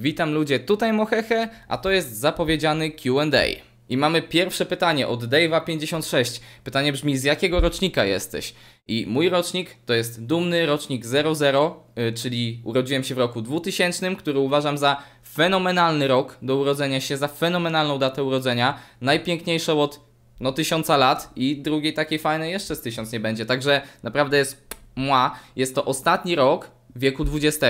Witam ludzie, tutaj Mohehe, a to jest zapowiedziany Q&A. I mamy pierwsze pytanie od Dave'a56. Pytanie brzmi, z jakiego rocznika jesteś? I mój rocznik to jest dumny rocznik 00, y, czyli urodziłem się w roku 2000, który uważam za fenomenalny rok do urodzenia się, za fenomenalną datę urodzenia, najpiękniejszą od no tysiąca lat i drugiej takiej fajnej jeszcze z tysiąc nie będzie. Także naprawdę jest mła. Jest to ostatni rok wieku XX,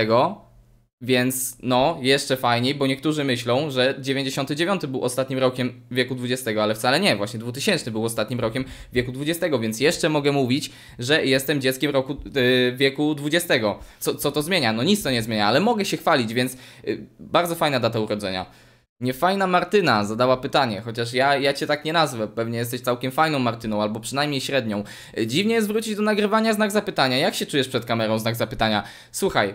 więc no, jeszcze fajniej, bo niektórzy myślą, że 99 był ostatnim rokiem wieku XX, ale wcale nie, właśnie 2000 był ostatnim rokiem wieku XX, więc jeszcze mogę mówić, że jestem dzieckiem roku, yy, wieku XX. Co, co to zmienia? No nic to nie zmienia, ale mogę się chwalić, więc yy, bardzo fajna data urodzenia. Niefajna Martyna zadała pytanie, chociaż ja, ja cię tak nie nazwę, pewnie jesteś całkiem fajną Martyną, albo przynajmniej średnią. Dziwnie jest wrócić do nagrywania znak zapytania. Jak się czujesz przed kamerą znak zapytania? Słuchaj,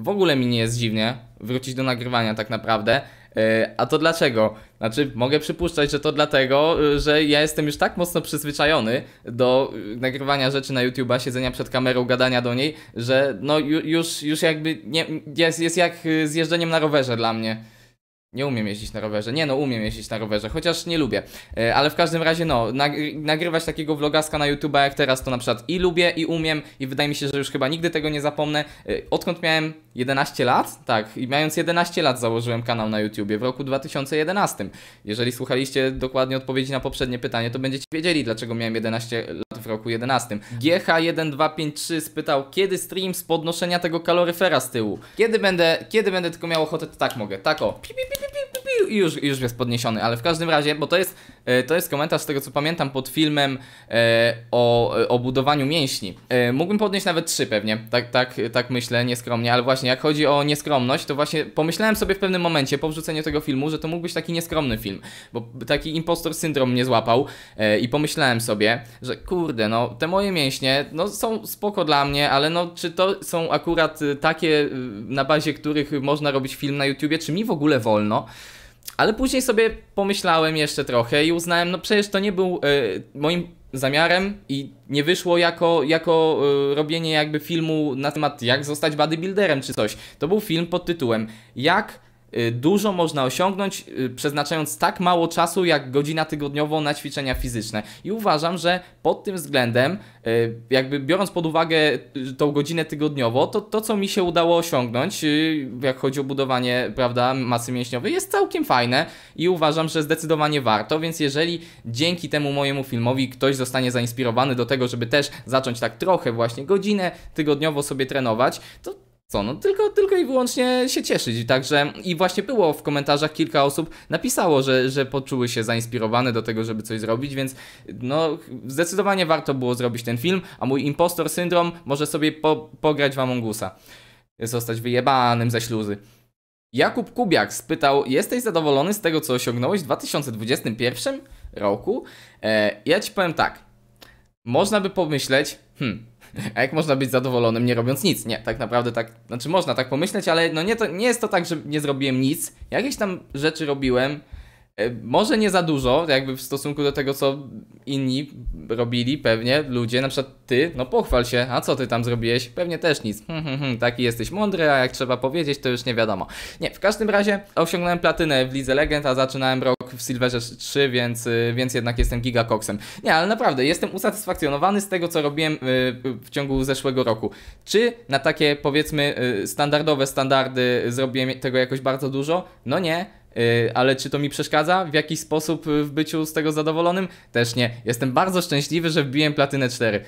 w ogóle mi nie jest dziwnie wrócić do nagrywania tak naprawdę. E, a to dlaczego? Znaczy, mogę przypuszczać, że to dlatego, e, że ja jestem już tak mocno przyzwyczajony do e, nagrywania rzeczy na YouTube'a, siedzenia przed kamerą, gadania do niej, że no już, już jakby nie, jest, jest jak z jeżdżeniem na rowerze dla mnie. Nie umiem jeździć na rowerze. Nie no, umiem jeździć na rowerze, chociaż nie lubię. Ale w każdym razie no, nagrywać takiego vlogaska na YouTube'a jak teraz to na przykład i lubię, i umiem, i wydaje mi się, że już chyba nigdy tego nie zapomnę. Odkąd miałem 11 lat? Tak, i mając 11 lat założyłem kanał na YouTubie w roku 2011. Jeżeli słuchaliście dokładnie odpowiedzi na poprzednie pytanie, to będziecie wiedzieli, dlaczego miałem 11 lat w roku 11. GH1253 spytał, kiedy stream z podnoszenia tego kaloryfera z tyłu? Kiedy będę, kiedy będę tylko miał ochotę, to tak mogę, tak o. Pi, pi, pi, i już, już jest podniesiony, ale w każdym razie, bo to jest, e, to jest komentarz z tego co pamiętam pod filmem e, o, e, o budowaniu mięśni. Mógłbym podnieść nawet trzy pewnie, tak, tak, tak myślę, nieskromnie, ale właśnie jak chodzi o nieskromność, to właśnie pomyślałem sobie w pewnym momencie po wrzuceniu tego filmu, że to mógł być taki nieskromny film, bo taki impostor syndrom mnie złapał i pomyślałem sobie, że kurde, no te moje mięśnie, no są spoko dla mnie, ale no czy to są akurat takie, na bazie których można robić film na YouTubie, czy mi w ogóle wolno? Ale później sobie pomyślałem jeszcze trochę i uznałem, no przecież to nie był e, moim zamiarem i nie wyszło jako, jako e, robienie jakby filmu na temat jak zostać bodybuilderem czy coś. To był film pod tytułem Jak Y, dużo można osiągnąć, y, przeznaczając tak mało czasu jak godzina tygodniowo na ćwiczenia fizyczne. I uważam, że pod tym względem, y, jakby biorąc pod uwagę tą godzinę tygodniowo, to to, co mi się udało osiągnąć, jak chodzi o budowanie prawda, masy mięśniowej, jest całkiem fajne i uważam, że zdecydowanie warto. Więc jeżeli dzięki temu mojemu filmowi ktoś zostanie zainspirowany do tego, żeby też zacząć tak trochę, właśnie godzinę tygodniowo sobie trenować, to co, no tylko, tylko i wyłącznie się cieszyć. Także i właśnie było w komentarzach kilka osób napisało, że, że poczuły się zainspirowane do tego, żeby coś zrobić, więc no zdecydowanie warto było zrobić ten film, a mój impostor syndrom może sobie po, pograć w Amongusa. Zostać wyjebanym ze śluzy. Jakub Kubiak spytał, jesteś zadowolony z tego, co osiągnąłeś w 2021 roku? E, ja ci powiem tak, można by pomyśleć, hmm, a jak można być zadowolonym nie robiąc nic? Nie, tak naprawdę tak, znaczy można tak pomyśleć, ale no nie, to, nie jest to tak, że nie zrobiłem nic. Jakieś tam rzeczy robiłem, E, może nie za dużo, jakby w stosunku do tego, co inni robili, pewnie ludzie, na przykład ty, no pochwal się, a co ty tam zrobiłeś? Pewnie też nic. Hmm, hmm, hmm, taki jesteś mądry, a jak trzeba powiedzieć, to już nie wiadomo. Nie, w każdym razie osiągnąłem platynę w Lidze Legend, a zaczynałem rok w Silverze 3, więc, y, więc jednak jestem gigakoksem. Nie, ale naprawdę, jestem usatysfakcjonowany z tego, co robiłem y, w ciągu zeszłego roku. Czy na takie, powiedzmy, y, standardowe standardy zrobiłem tego jakoś bardzo dużo? No nie Y, ale czy to mi przeszkadza w jakiś sposób y, w byciu z tego zadowolonym? Też nie. Jestem bardzo szczęśliwy, że wbiłem platynę 4.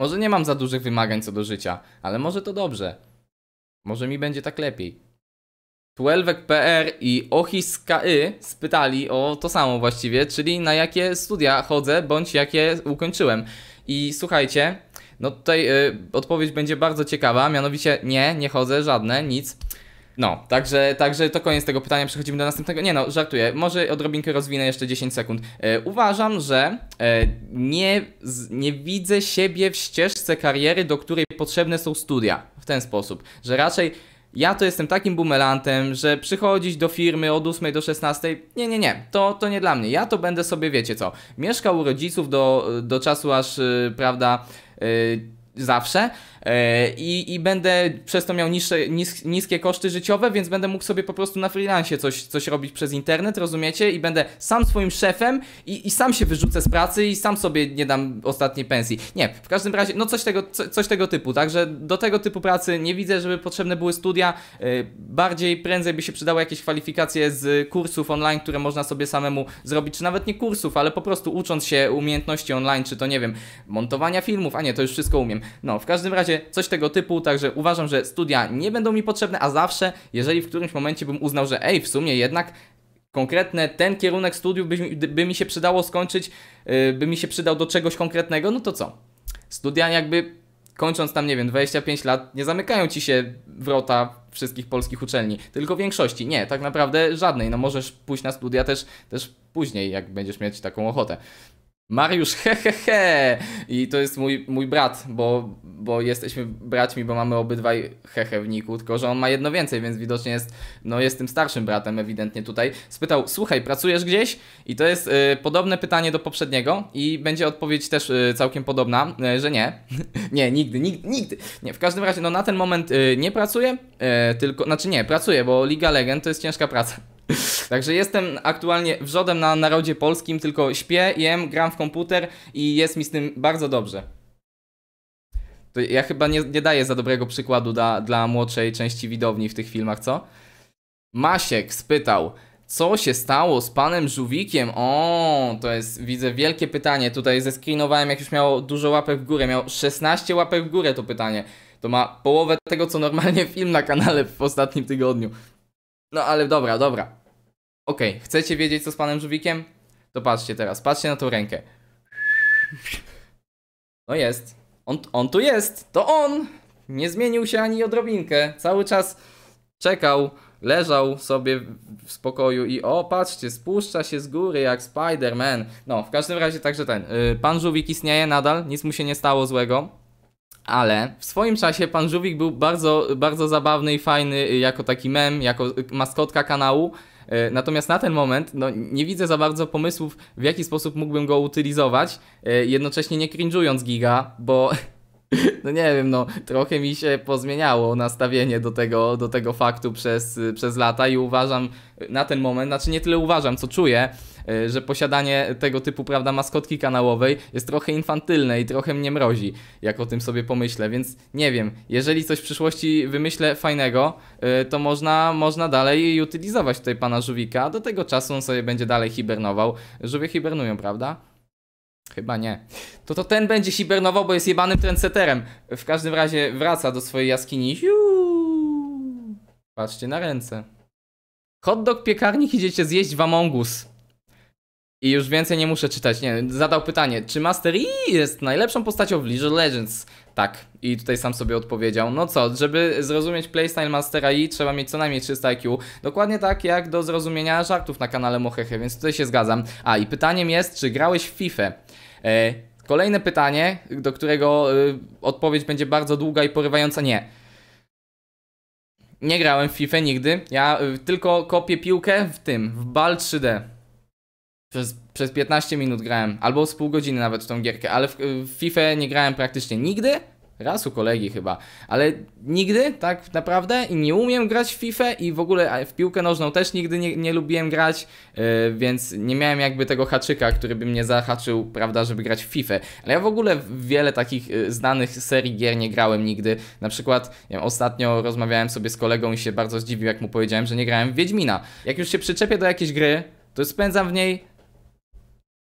Może nie mam za dużych wymagań co do życia, ale może to dobrze. Może mi będzie tak lepiej. Tuelwek PR i Ohisky spytali o to samo właściwie, czyli na jakie studia chodzę, bądź jakie ukończyłem. I słuchajcie, no tutaj y, odpowiedź będzie bardzo ciekawa, mianowicie nie, nie chodzę, żadne, nic. No, także, także to koniec tego pytania, przechodzimy do następnego. Nie no, żartuję, może odrobinkę rozwinę jeszcze 10 sekund. E, uważam, że e, nie, z, nie widzę siebie w ścieżce kariery, do której potrzebne są studia. W ten sposób, że raczej ja to jestem takim bumelantem, że przychodzić do firmy od 8 do 16, nie, nie, nie, to, to nie dla mnie. Ja to będę sobie, wiecie co, mieszkał u rodziców do, do czasu aż, y, prawda, y, zawsze. E, i, i będę przez to miał niższe, nis, niskie koszty życiowe, więc będę mógł sobie po prostu na freelancie coś, coś robić przez internet, rozumiecie? I będę sam swoim szefem i, i sam się wyrzucę z pracy i sam sobie nie dam ostatniej pensji. Nie, w każdym razie, no coś tego, co, coś tego typu, także do tego typu pracy nie widzę, żeby potrzebne były studia. E, bardziej prędzej by się przydały jakieś kwalifikacje z kursów online, które można sobie samemu zrobić, czy nawet nie kursów, ale po prostu ucząc się umiejętności online, czy to nie wiem, montowania filmów, a nie, to już wszystko umiem. No, w każdym razie razie coś tego typu, także uważam, że studia nie będą mi potrzebne, a zawsze, jeżeli w którymś momencie bym uznał, że ej, w sumie jednak konkretne, ten kierunek studiów by, by mi się przydało skończyć, y, by mi się przydał do czegoś konkretnego, no to co? Studia jakby kończąc tam, nie wiem, 25 lat, nie zamykają ci się wrota wszystkich polskich uczelni, tylko większości. Nie, tak naprawdę żadnej. No możesz pójść na studia też, też później, jak będziesz mieć taką ochotę. Mariusz, hehehe! He, he. I to jest mój, mój brat, bo, bo jesteśmy braćmi, bo mamy obydwaj hehe w niku, tylko że on ma jedno więcej, więc widocznie jest, no jest tym starszym bratem ewidentnie tutaj. Spytał, słuchaj, pracujesz gdzieś? I to jest y, podobne pytanie do poprzedniego i będzie odpowiedź też y, całkiem podobna, y, że nie. nie, nigdy, nigdy, nigdy. Nie, w każdym razie, no na ten moment y, nie pracuję, y, tylko, znaczy nie, pracuję, bo Liga Legend to jest ciężka praca. Także jestem aktualnie wrzodem na narodzie polskim, tylko śpię, jem, gram w komputer i jest mi z tym bardzo dobrze. To ja chyba nie, nie daję za dobrego przykładu dla, dla młodszej części widowni w tych filmach, co? Masiek spytał, co się stało z panem Żuwikiem? O, to jest, widzę, wielkie pytanie. Tutaj zeskrinowałem, jak już miało dużo łapek w górę. Miał 16 łapek w górę to pytanie. To ma połowę tego, co normalnie film na kanale w ostatnim tygodniu. No ale dobra, dobra. Okej, okay, chcecie wiedzieć co z panem Żuwikiem? To patrzcie teraz, patrzcie na tą rękę. No jest. On, on tu jest. To on! Nie zmienił się ani odrobinkę. Cały czas czekał, leżał sobie w spokoju i o, patrzcie, spuszcza się z góry jak Spider-Man. No, w każdym razie także ten. Y, pan Żuwik istnieje nadal, nic mu się nie stało złego. Ale w swoim czasie pan Żuwik był bardzo, bardzo zabawny i fajny jako taki mem, jako maskotka kanału. E, natomiast na ten moment no, nie widzę za bardzo pomysłów, w jaki sposób mógłbym go utylizować, e, jednocześnie nie cringując giga, bo no nie wiem, no trochę mi się pozmieniało nastawienie do tego, do tego faktu przez, przez lata i uważam na ten moment, znaczy nie tyle uważam, co czuję, E, że posiadanie tego typu, prawda, maskotki kanałowej jest trochę infantylne i trochę mnie mrozi, jak o tym sobie pomyślę, więc nie wiem, jeżeli coś w przyszłości wymyślę fajnego, e, to można, można dalej utylizować tutaj pana żuwika, do tego czasu on sobie będzie dalej hibernował. Żuwie hibernują, prawda? Chyba nie. To to ten będzie hibernował, bo jest jebanym trendseterem. W każdym razie wraca do swojej jaskini. Juuu. Patrzcie na ręce. Hotdog piekarnik idziecie zjeść w Among Us. I już więcej nie muszę czytać. Nie, zadał pytanie, czy Master Yi jest najlepszą postacią w League of Legends? Tak. I tutaj sam sobie odpowiedział. No co, żeby zrozumieć playstyle Mastera Yi trzeba mieć co najmniej 300 IQ. Dokładnie tak jak do zrozumienia żartów na kanale Mohehe, więc tutaj się zgadzam. A i pytaniem jest, czy grałeś w FIFA? E, kolejne pytanie, do którego y, odpowiedź będzie bardzo długa i porywająca. Nie. Nie grałem w FIFA nigdy. Ja y, tylko kopię piłkę w tym, w Bal 3D. Przez, przez 15 minut grałem, albo z pół godziny nawet w tą gierkę, ale w, w FIFA nie grałem praktycznie nigdy, raz u kolegi chyba, ale nigdy tak naprawdę i nie umiem grać w FIFA i w ogóle w piłkę nożną też nigdy nie, nie lubiłem grać, yy, więc nie miałem jakby tego haczyka, który by mnie zahaczył, prawda, żeby grać w FIFA. Ale ja w ogóle w wiele takich e, znanych serii gier nie grałem nigdy. Na przykład wiem, ostatnio rozmawiałem sobie z kolegą i się bardzo zdziwił, jak mu powiedziałem, że nie grałem w Wiedźmina. Jak już się przyczepię do jakiejś gry, to spędzam w niej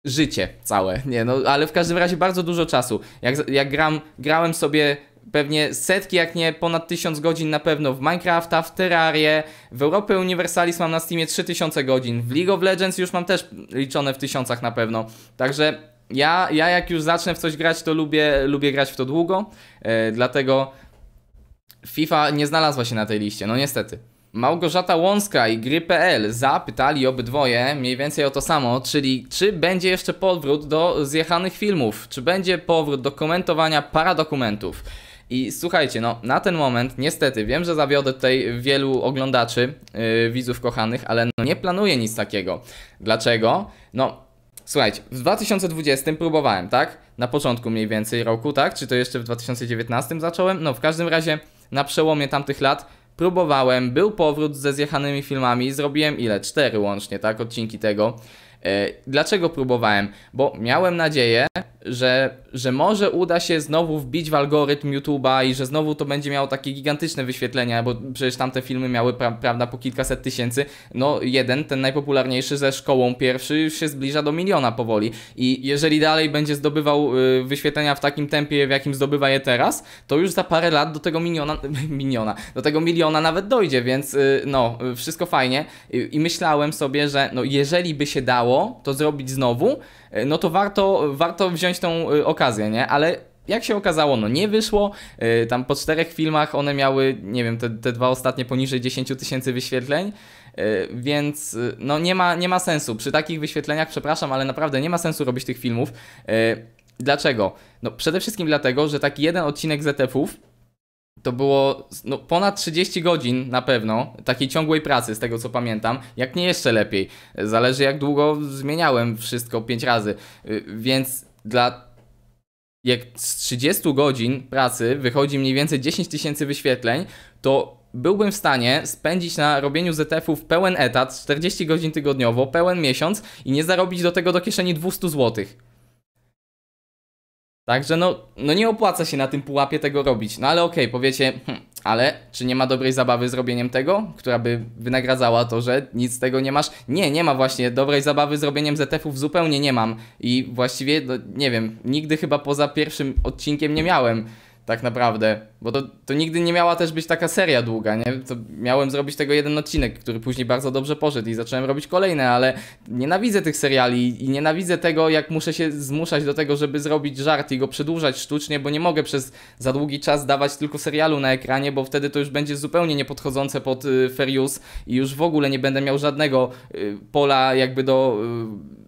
życie całe. Nie, no ale w każdym razie bardzo dużo czasu. Jak, jak gram, grałem sobie pewnie setki, jak nie ponad tysiąc godzin na pewno w Minecrafta, w Terrarię, w Europę Universalis mam na Steamie 3000 godzin, w League of Legends już mam też liczone w tysiącach na pewno. Także ja, ja jak już zacznę w coś grać, to lubię, lubię grać w to długo, yy, dlatego FIFA nie znalazła się na tej liście, no niestety. Małgorzata Łąska i gry.pl zapytali obydwoje mniej więcej o to samo, czyli czy będzie jeszcze powrót do zjechanych filmów, czy będzie powrót do komentowania paradokumentów. I słuchajcie, no na ten moment niestety wiem, że zawiodę tutaj wielu oglądaczy, yy, widzów kochanych, ale no, nie planuję nic takiego. Dlaczego? No słuchajcie, w 2020 próbowałem, tak? Na początku mniej więcej roku, tak? Czy to jeszcze w 2019 zacząłem? No w każdym razie na przełomie tamtych lat Próbowałem, był powrót ze zjechanymi filmami, zrobiłem ile? Cztery łącznie, tak? Odcinki tego. E, dlaczego próbowałem? Bo miałem nadzieję, że, że może uda się znowu wbić w algorytm YouTube'a i że znowu to będzie miało takie gigantyczne wyświetlenia, bo przecież tamte filmy miały, pra, prawda, po kilkaset tysięcy. No jeden, ten najpopularniejszy ze szkołą pierwszy, już się zbliża do miliona powoli. I jeżeli dalej będzie zdobywał e, wyświetlenia w takim tempie, w jakim zdobywa je teraz, to już za parę lat do tego miliona, miliona, do tego miliona nawet dojdzie, więc e, no, wszystko fajnie. I myślałem sobie, że no, jeżeli by się dało, udało to zrobić znowu, e, no to warto, warto wziąć tą e, okazję, nie? Ale jak się okazało, no nie wyszło. E, tam po czterech filmach one miały, nie wiem, te, te dwa ostatnie poniżej 10 tysięcy wyświetleń. Więc no nie ma, nie ma sensu. Przy takich wyświetleniach, przepraszam, ale naprawdę nie ma sensu robić tych filmów. Dlaczego? No przede wszystkim dlatego, że taki jeden odcinek ZF-ów to było no, ponad 30 godzin na pewno takiej ciągłej pracy, z tego co pamiętam, jak nie jeszcze lepiej. Zależy jak długo zmieniałem wszystko 5 razy, y, więc dla jak z 30 godzin pracy wychodzi mniej więcej 10 tysięcy wyświetleń, to byłbym w stanie spędzić na robieniu ztf ów pełen etat, 40 godzin tygodniowo, pełen miesiąc i nie zarobić do tego do kieszeni 200 złotych. Także no, no nie opłaca się na tym pułapie tego robić. No ale okej, okay, powiecie, hm, ale czy nie ma dobrej zabawy zrobieniem tego, która by wynagradzała to, że nic z tego nie masz? Nie, nie ma właśnie dobrej zabawy zrobieniem ZF-ów, zupełnie nie mam. I właściwie, no, nie wiem, nigdy chyba poza pierwszym odcinkiem nie miałem tak naprawdę, bo to, to nigdy nie miała też być taka seria długa, nie? To miałem zrobić tego jeden odcinek, który później bardzo dobrze poszedł i zacząłem robić kolejne, ale nienawidzę tych seriali i nienawidzę tego, jak muszę się zmuszać do tego, żeby zrobić żart i go przedłużać sztucznie, bo nie mogę przez za długi czas dawać tylko serialu na ekranie, bo wtedy to już będzie zupełnie niepodchodzące pod y, fair use i już w ogóle nie będę miał żadnego y, pola jakby do... Y,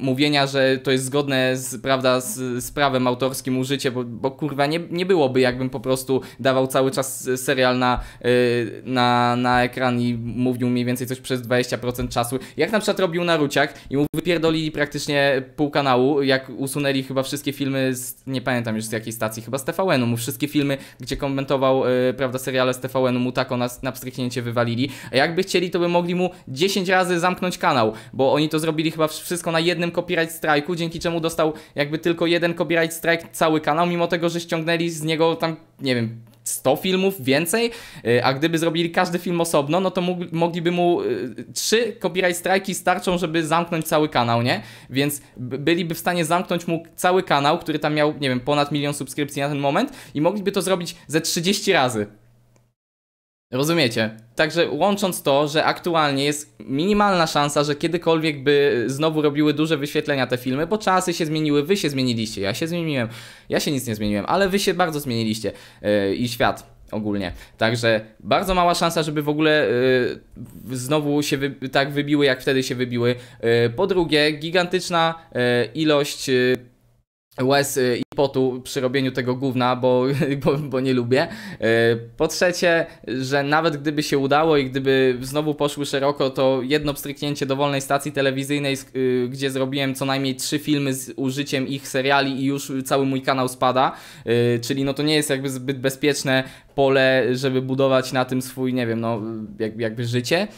mówienia, że to jest zgodne z, prawda, z, z prawem autorskim użycie, bo, bo, kurwa nie, nie byłoby, jakbym po prostu dawał cały czas serial na, yy, na, na ekran i mówił mniej więcej coś przez 20% czasu. Jak na przykład robił Naruciak i mu wypierdolili praktycznie pół kanału, jak usunęli chyba wszystkie filmy, z, nie pamiętam już z jakiej stacji, chyba z TVN-u, mu wszystkie filmy, gdzie komentował, yy, prawda, seriale z TVN-u, mu tak o nas na pstryknięcie wywalili. A jakby chcieli, to by mogli mu 10 razy zamknąć kanał, bo oni to zrobili chyba wszystko na jednym jeden copyright strike'u, dzięki czemu dostał jakby tylko jeden copyright strike cały kanał, mimo tego, że ściągnęli z niego tam, nie wiem, 100 filmów, więcej, y, a gdyby zrobili każdy film osobno, no to mogliby mu y, trzy copyright strajki starczą, żeby zamknąć cały kanał, nie? Więc byliby w stanie zamknąć mu cały kanał, który tam miał, nie wiem, ponad milion subskrypcji na ten moment i mogliby to zrobić ze 30 razy. Rozumiecie? Także łącząc to, że aktualnie jest minimalna szansa, że kiedykolwiek by znowu robiły duże wyświetlenia te filmy, bo czasy się zmieniły, wy się zmieniliście, ja się zmieniłem, ja się nic nie zmieniłem, ale wy się bardzo zmieniliście yy, i świat ogólnie. Także bardzo mała szansa, żeby w ogóle yy, znowu się wy tak wybiły, jak wtedy się wybiły. Yy, po drugie, gigantyczna ilość łez y, i potu przy robieniu tego gówna, bo, bo, bo, nie lubię. Y, po trzecie, że nawet gdyby się udało i gdyby znowu poszły szeroko, to jedno pstryknięcie dowolnej stacji telewizyjnej, y, gdzie zrobiłem co najmniej trzy filmy z użyciem ich seriali i już cały mój kanał spada, czyli no to nie jest jakby zbyt bezpieczne pole, żeby budować na tym swój, nie wiem, no jakby życie.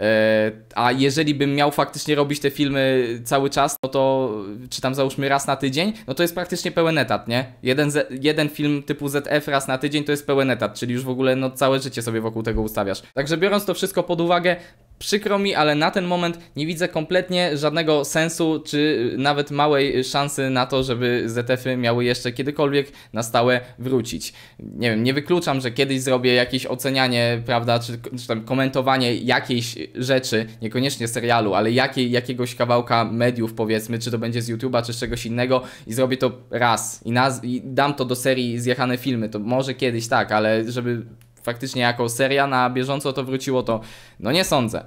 E, a jeżeli bym miał faktycznie robić te filmy cały czas, no to czy tam załóżmy raz na tydzień, no to jest praktycznie pełen etat, nie? Jeden, jeden film typu ZF raz na tydzień to jest pełen etat, czyli już w ogóle no całe życie sobie wokół tego ustawiasz. Także biorąc to wszystko pod uwagę, Przykro mi, ale na ten moment nie widzę kompletnie żadnego sensu, czy nawet małej szansy na to, żeby ztf y miały jeszcze kiedykolwiek na stałe wrócić. Nie wiem, nie wykluczam, że kiedyś zrobię jakieś ocenianie, prawda, czy, czy tam komentowanie jakiejś rzeczy, niekoniecznie serialu, ale jakiej, jakiegoś kawałka mediów powiedzmy, czy to będzie z YouTube'a, czy z czegoś innego i zrobię to raz i, naz- i dam to do serii Zjechane Filmy, to może kiedyś tak, ale żeby faktycznie jako seria na bieżąco to wróciło, to no nie sądzę.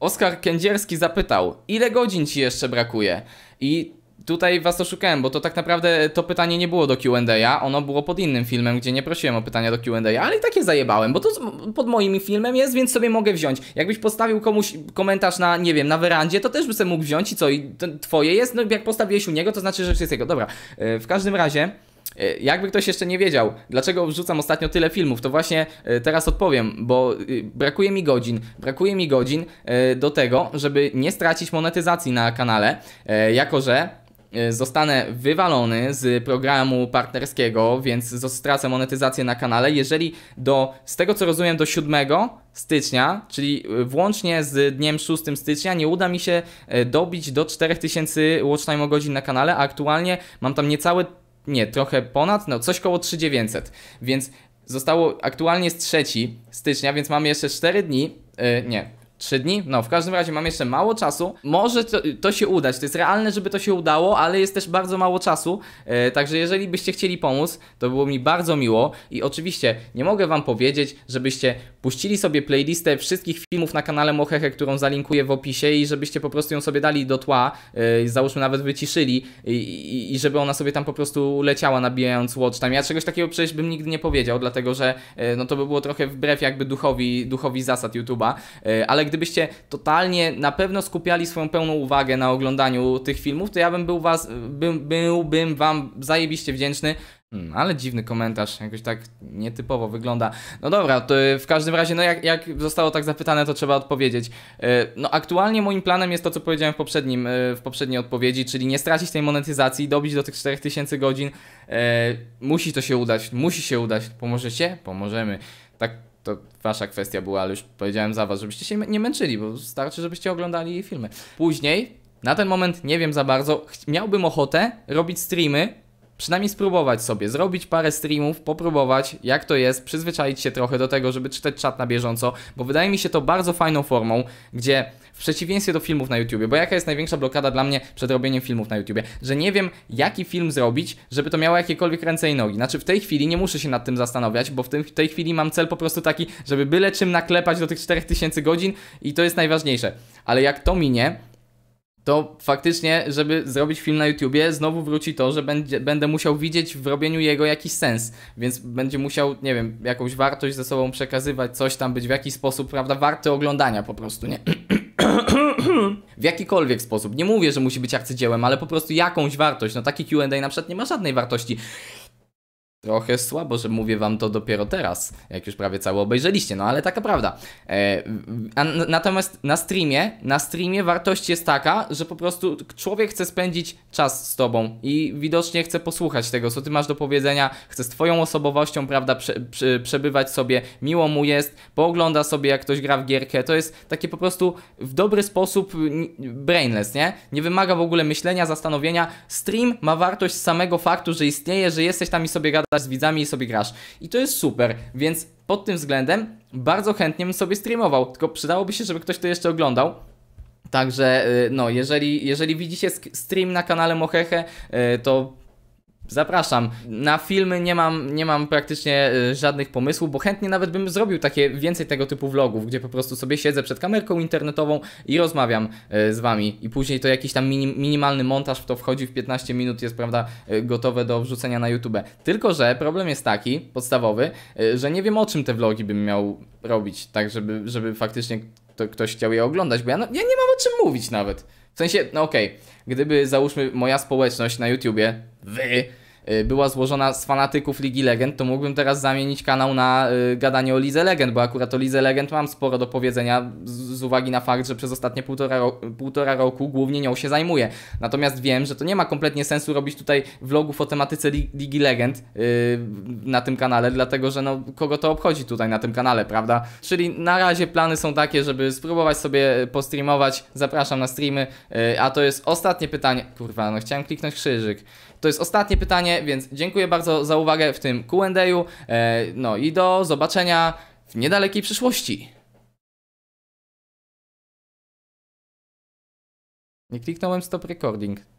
Oskar Kędzierski zapytał, ile godzin ci jeszcze brakuje? I tutaj was oszukałem, bo to tak naprawdę to pytanie nie było do Q&A, ono było pod innym filmem, gdzie nie prosiłem o pytania do Q&A, ale i takie zajebałem, bo to pod moim filmem jest, więc sobie mogę wziąć. Jakbyś postawił komuś komentarz na, nie wiem, na werandzie, to też by sobie mógł wziąć i co, i twoje jest, no jak postawiłeś u niego, to znaczy, że jest jego. Dobra, e, w każdym razie... E, jakby ktoś jeszcze nie wiedział, dlaczego wrzucam ostatnio tyle filmów, to właśnie e, teraz odpowiem, bo e, brakuje mi godzin. Brakuje mi godzin do tego, żeby nie stracić monetyzacji na kanale, jako że zostanę wywalony z programu partnerskiego, więc stracę monetyzację na kanale, jeżeli do, z tego co rozumiem, do 7 stycznia, czyli włącznie z dniem 6 stycznia, nie uda mi się dobić do 4000 watch time godzin na kanale, a aktualnie mam tam niecałe nie, trochę ponad, no coś koło 3900, więc zostało, aktualnie z 3 stycznia, więc mamy jeszcze 4 dni, yy, nie, Trzy dni? No, w każdym razie mam jeszcze mało czasu. Może to, to, się udać, to jest realne, żeby to się udało, ale jest też bardzo mało czasu. E, także jeżeli byście chcieli pomóc, to było mi bardzo miło. I oczywiście nie mogę Wam powiedzieć, żebyście puścili sobie playlistę wszystkich filmów na kanale Mohehe, którą zalinkuję w opisie i żebyście po prostu ją sobie dali do tła, e, załóżmy nawet wyciszyli i, i, i, żeby ona sobie tam po prostu leciała nabijając watch tam. Ja czegoś takiego przecież bym nigdy nie powiedział, dlatego że e, no to by było trochę wbrew jakby duchowi, duchowi zasad YouTube'a, e, ale ale gdybyście totalnie na pewno skupiali swoją pełną uwagę na oglądaniu tych filmów, to ja bym był was, byłbym wam zajebiście wdzięczny, hmm, ale dziwny komentarz, jakoś tak nietypowo wygląda. No dobra, to e, w każdym razie, no jak, jak zostało tak zapytane, to trzeba odpowiedzieć. E, no aktualnie moim planem jest to, co powiedziałem w, poprzednim, e, w poprzedniej odpowiedzi, czyli nie stracić tej monetyzacji, dobić do tych 4000 godzin. Musi to się udać, musi się udać. Pomożecie? Pomożemy. Tak to wasza kwestia była, ale już powiedziałem za was, żebyście się nie męczyli, bo starczy, żebyście oglądali filmy. Później, na ten moment nie wiem za bardzo, miałbym ochotę robić streamy przynajmniej spróbować sobie, zrobić parę streamów, popróbować jak to jest, przyzwyczaić się trochę do tego, żeby czytać czat na bieżąco, bo wydaje mi się to bardzo fajną formą, gdzie w przeciwieństwie do filmów na YouTubie, bo jaka jest największa blokada dla mnie przed robieniem filmów na YouTubie, że nie wiem jaki film zrobić, żeby to miało jakiekolwiek ręce i nogi. Znaczy w tej chwili nie muszę się nad tym zastanawiać, bo w, tym, w tej chwili mam cel po prostu taki, żeby byle czym naklepać do tych 4000 godzin i to jest najważniejsze. Ale jak to minie, to faktycznie, żeby zrobić film na YouTubie, znowu wróci to, że będzie, będę musiał widzieć w robieniu jego jakiś sens, więc będzie musiał, nie wiem, jakąś wartość ze sobą przekazywać, coś tam być w jakiś sposób, prawda, warte oglądania po prostu, nie? w jakikolwiek sposób. Nie mówię, że musi być arcydziełem, ale po prostu jakąś wartość. No taki Q&A na przykład nie ma żadnej wartości. Trochę słabo, że mówię wam to dopiero teraz, jak już prawie całe obejrzeliście, no ale taka prawda. E, a, natomiast na streamie, na streamie wartość jest taka, że po prostu człowiek chce spędzić czas z tobą i widocznie chce posłuchać tego, co ty masz do powiedzenia, chce z twoją osobowością, prawda, prze, prze, przebywać sobie, miło mu jest, poogląda sobie jak ktoś gra w gierkę, to jest takie po prostu w dobry sposób brainless, nie? Nie wymaga w ogóle myślenia, zastanowienia. Stream ma wartość z samego faktu, że istnieje, że jesteś tam i sobie gada z widzami i sobie grasz. I to jest super, więc pod tym względem bardzo chętnie bym sobie streamował, tylko przydałoby się, żeby ktoś to jeszcze oglądał. Także y, no, jeżeli, jeżeli widzicie stream na kanale Mohehe, y, to Zapraszam. Na filmy nie mam, nie mam praktycznie y, żadnych pomysłów, bo chętnie nawet bym zrobił takie więcej tego typu vlogów, gdzie po prostu sobie siedzę przed kamerką internetową i rozmawiam y, z wami. I później to jakiś tam minim, minimalny montaż w to wchodzi w 15 minut, jest prawda, y, gotowe do wrzucenia na YouTube. Tylko, że problem jest taki, podstawowy, że nie wiem o czym te vlogi bym miał robić, tak żeby, żeby faktycznie ktoś chciał je oglądać, bo ja, no, ja nie mam o czym mówić nawet. W sensie, no okej, okay, gdyby załóżmy moja społeczność na YouTubie, wy, Y, była złożona z fanatyków Ligi Legend, to mógłbym teraz zamienić kanał na y, gadanie o Lidze Legend, bo akurat o Lidze Legend mam sporo do powiedzenia z, uwagi na fakt, że przez ostatnie półtora, ro półtora roku głównie nią się zajmuję. Natomiast wiem, że to nie ma kompletnie sensu robić tutaj vlogów o tematyce League Ligi Legend y, na tym kanale, dlatego że no, kogo to obchodzi tutaj na tym kanale, prawda? Czyli na razie plany są takie, żeby spróbować sobie postreamować. Zapraszam na streamy, a to jest ostatnie pytanie. Kurwa, no chciałem kliknąć krzyżyk. To jest ostatnie pytanie, więc dziękuję bardzo za uwagę w tym Q&A. E, no i do zobaczenia w niedalekiej przyszłości. Nie kliknąłem stop recording.